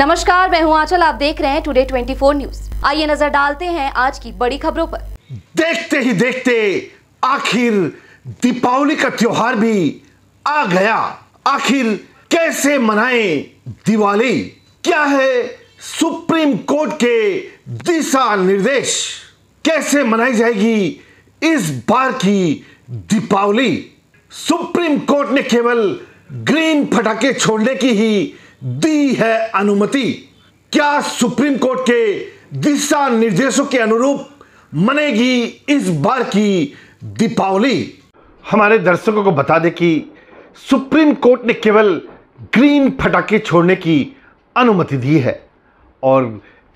नमस्कार मैं हूं आंचल आप देख रहे हैं टुडे 24 न्यूज आइए नजर डालते हैं आज की बड़ी खबरों पर देखते ही देखते आखिर दीपावली का त्योहार भी आ गया आखिर कैसे मनाएं दिवाली क्या है सुप्रीम कोर्ट के दिशा निर्देश कैसे मनाई जाएगी इस बार की दीपावली सुप्रीम कोर्ट ने केवल ग्रीन फटाके छोड़ने की ही दी है अनुमति क्या सुप्रीम कोर्ट के दिशा निर्देशों के अनुरूप मनेगी इस बार की दीपावली हमारे दर्शकों को बता दें कि सुप्रीम कोर्ट ने केवल ग्रीन फटाखे छोड़ने की अनुमति दी है और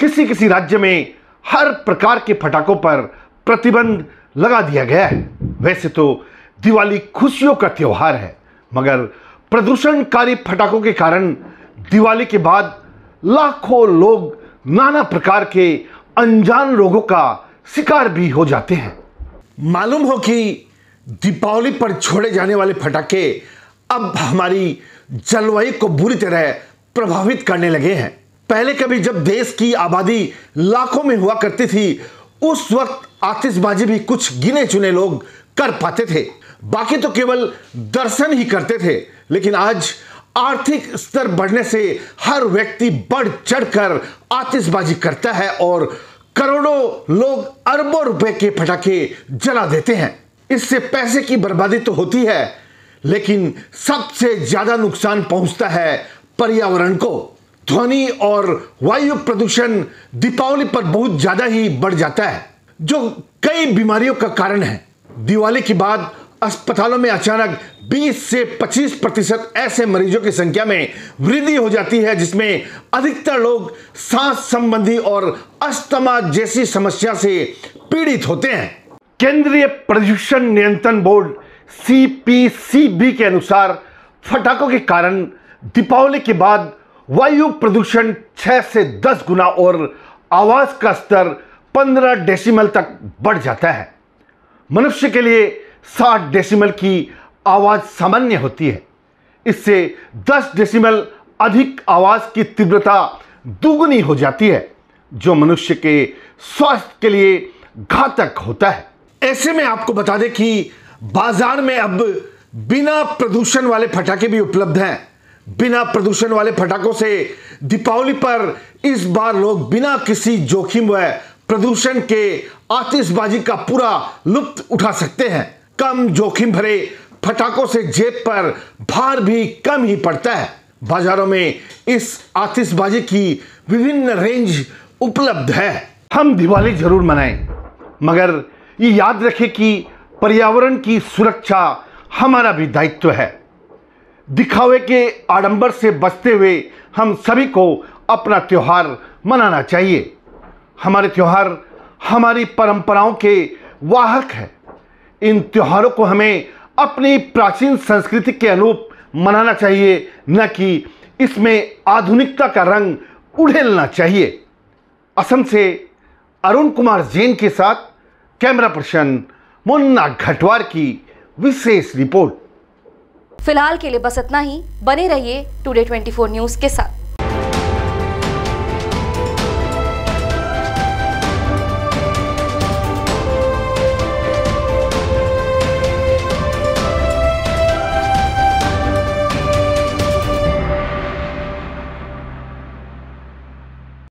किसी किसी राज्य में हर प्रकार के फटाखों पर प्रतिबंध लगा दिया गया है वैसे तो दिवाली खुशियों का त्यौहार है मगर प्रदूषणकारी फटाखों के कारण दिवाली के बाद लाखों लोग नाना प्रकार के अनजान रोगों का शिकार भी हो जाते हैं मालूम हो कि दीपावली पर छोड़े जाने वाले पटाखे अब हमारी जलवायु को बुरी तरह प्रभावित करने लगे हैं पहले कभी जब देश की आबादी लाखों में हुआ करती थी उस वक्त आतिशबाजी भी कुछ गिने चुने लोग कर पाते थे बाकी तो केवल दर्शन ही करते थे लेकिन आज आर्थिक स्तर बढ़ने से हर व्यक्ति बढ़ चढ़कर आतिशबाजी करता है और करोड़ों लोग अरबों रुपए के पटाखे जला देते हैं इससे पैसे की बर्बादी तो होती है लेकिन सबसे ज्यादा नुकसान पहुंचता है पर्यावरण को ध्वनि और वायु प्रदूषण दीपावली पर बहुत ज्यादा ही बढ़ जाता है जो कई बीमारियों का कारण है दिवाली के बाद अस्पतालों में अचानक 20 से 25 प्रतिशत ऐसे मरीजों की संख्या में वृद्धि हो जाती है जिसमें अधिकतर लोग सांस संबंधी और अस्थमा जैसी समस्या से पीड़ित होते हैं केंद्रीय प्रदूषण नियंत्रण बोर्ड सीपीसीबी के अनुसार फटाकों के कारण दीपावली के बाद वायु प्रदूषण 6 से 10 गुना और आवाज का स्तर 15 डेसिमल तक बढ़ जाता है मनुष्य के लिए 60 डेसिमल की आवाज़ सामान्य होती है इससे 10 डेसिमल अधिक आवाज़ की तीव्रता दुगुनी हो जाती है जो मनुष्य के स्वास्थ्य के लिए घातक होता है ऐसे में आपको बता दें कि बाजार में अब बिना प्रदूषण वाले फटाके भी उपलब्ध हैं बिना प्रदूषण वाले फटाकों से दीपावली पर इस बार लोग बिना किसी जोखिम व प्रदूषण के आतिशबाजी का पूरा लुप्त उठा सकते हैं कम जोखिम भरे फटाकों से जेब पर भार भी कम ही पड़ता है बाजारों में इस आतिशबाजी की विभिन्न रेंज उपलब्ध है हम दिवाली जरूर मनाएं मगर ये याद रखें कि पर्यावरण की सुरक्षा हमारा भी दायित्व है दिखावे के आडंबर से बचते हुए हम सभी को अपना त्यौहार मनाना चाहिए हमारे त्यौहार हमारी परंपराओं के वाहक है इन त्योहारों को हमें अपनी प्राचीन संस्कृति के अनुरूप मनाना चाहिए न कि इसमें आधुनिकता का रंग उड़ेलना चाहिए असम से अरुण कुमार जैन के साथ कैमरा पर्सन मुन्ना घटवार की विशेष रिपोर्ट फिलहाल के लिए बस इतना ही बने रहिए टुडे 24 न्यूज़ के साथ